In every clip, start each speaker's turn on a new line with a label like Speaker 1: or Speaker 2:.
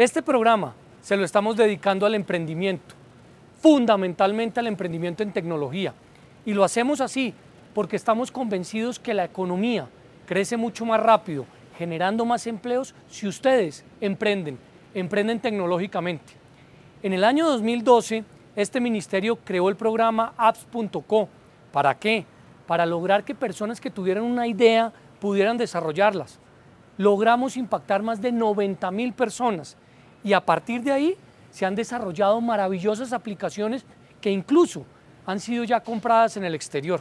Speaker 1: Este programa se lo estamos dedicando al emprendimiento, fundamentalmente al emprendimiento en tecnología. Y lo hacemos así porque estamos convencidos que la economía crece mucho más rápido, generando más empleos, si ustedes emprenden, emprenden tecnológicamente. En el año 2012, este ministerio creó el programa apps.co. ¿Para qué? Para lograr que personas que tuvieran una idea pudieran desarrollarlas. Logramos impactar más de 90 mil personas y a partir de ahí se han desarrollado maravillosas aplicaciones que incluso han sido ya compradas en el exterior.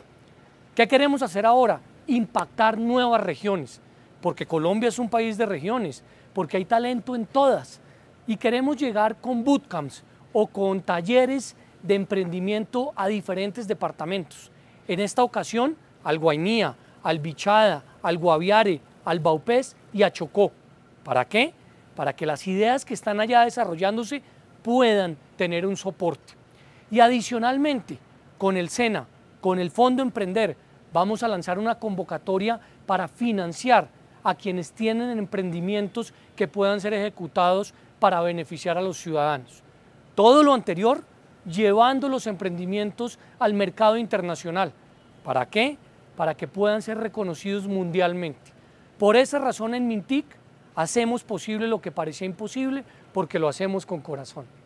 Speaker 1: ¿Qué queremos hacer ahora? Impactar nuevas regiones, porque Colombia es un país de regiones, porque hay talento en todas y queremos llegar con bootcamps o con talleres de emprendimiento a diferentes departamentos. En esta ocasión, al Guainía, al Bichada, al Guaviare, al Baupés y a Chocó. ¿Para qué? para que las ideas que están allá desarrollándose puedan tener un soporte. Y adicionalmente, con el SENA, con el Fondo Emprender, vamos a lanzar una convocatoria para financiar a quienes tienen emprendimientos que puedan ser ejecutados para beneficiar a los ciudadanos. Todo lo anterior llevando los emprendimientos al mercado internacional. ¿Para qué? Para que puedan ser reconocidos mundialmente. Por esa razón en Mintic Hacemos posible lo que parecía imposible porque lo hacemos con corazón.